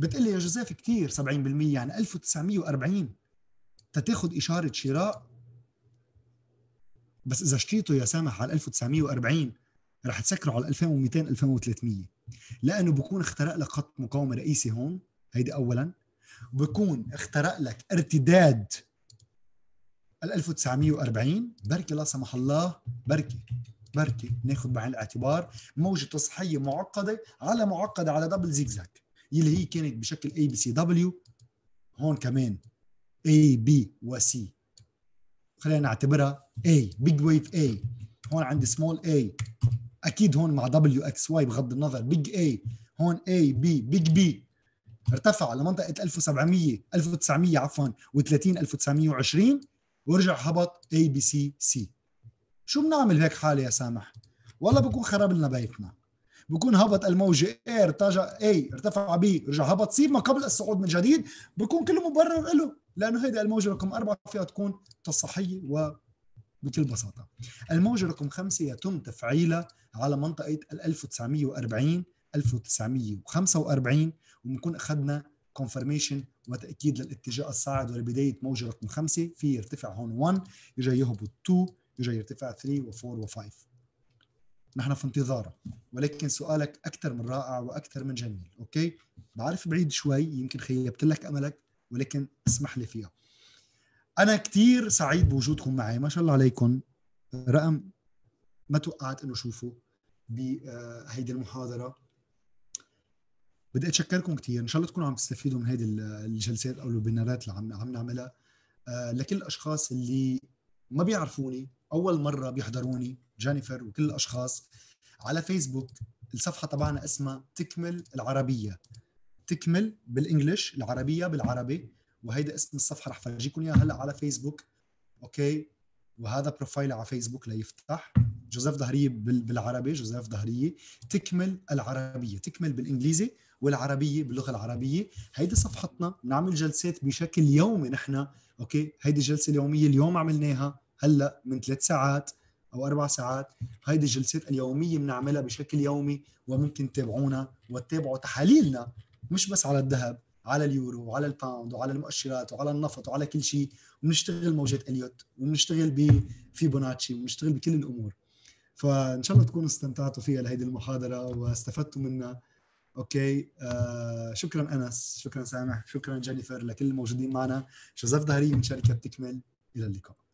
بتقول لي يا جوزيف كثير 70% يعني 1940 تتاخد اشاره شراء بس اذا اشتريته يا سامح على 1940 رح تسكره على 2200 2300 لانه بكون اخترق لك خط مقاومه رئيسي هون هيدي اولا بكون اخترق لك ارتداد ال 1940 بركي لا سمح الله بركي بركي ناخذ بعين الاعتبار موجه تصحيه معقده على معقده على دبل زيكزاك يلي هي كانت بشكل اي بي سي دبليو هون كمان اي بي وسي خلينا نعتبرها اي بيج ويف اي هون عندي سمول اي اكيد هون مع دبليو اكس واي بغض النظر بيج اي هون اي بي بيج بي ارتفع لمنطقه 1700 1900 عفوا و30 1920 ورجع هبط اي بي سي سي شو بنعمل بهيك حاله يا سامح والله بكون خرب لنا بيتنا بكون هبط الموجه اي ارتجع اي ارتفع بي رجع هبط سي ما قبل الصعود من جديد بكون كله مبرر له لانه هيدي الموجه رقم اربعه فيها تكون تصحيحيه و بكل بساطة الموجة رقم خمسة يتم تفعيلها على منطقة ال 1940 1945 وبنكون أخذنا كونفرميشن وتأكيد للاتجاه الصاعد ولبداية موجة رقم خمسة في يرتفع هون 1 يجي يهبط 2 يجي يرتفع 3 و4 و5 نحن في انتظاره ولكن سؤالك اكثر من رائع واكثر من جميل اوكي بعرف بعيد شوي يمكن خيبت لك املك ولكن اسمح لي فيها انا كثير سعيد بوجودكم معي ما شاء الله عليكم رقم ما توقعت انه شوفه بهيدي آه، المحاضره بدي اتشكركم كثير ان شاء الله تكونوا عم تستفيدوا من هيدي الجلسات او الويبينارات اللي عم عم نعملها آه، لكل الاشخاص اللي ما بيعرفوني اول مره بيحضروني جينيفر وكل الاشخاص على فيسبوك الصفحه تبعنا اسمها تكمل العربيه تكمل بالانجلش العربيه بالعربي وهيدا اسم الصفحه رح فرجيكم اياها هلا على فيسبوك اوكي وهذا بروفايل على فيسبوك ليفتح جوزيف ظهريه بالعربي جوزيف ظهريه تكمل العربيه تكمل بالانجليزي والعربيه باللغه العربيه هيدي صفحتنا نعمل جلسات بشكل يومي نحن اوكي هيدي الجلسه اليوميه اليوم عملناها هلا من ثلاث ساعات او اربع ساعات هيدي الجلسات اليوميه بنعملها بشكل يومي وممكن تتابعونا وتتابعوا تحاليلنا مش بس على الذهب على اليورو وعلى الباوند وعلى المؤشرات وعلى النفط وعلى كل شيء وبنشتغل موجات اليوت وبنشتغل بفيبوناتشي وبنشتغل بكل الامور فان شاء الله تكونوا استمتعتوا فيها لهيدي المحاضره واستفدتوا منها اوكي آه شكرا انس شكرا سامح شكرا جينيفر لكل الموجودين معنا شزاف ظهري من شركه تكمل الى اللقاء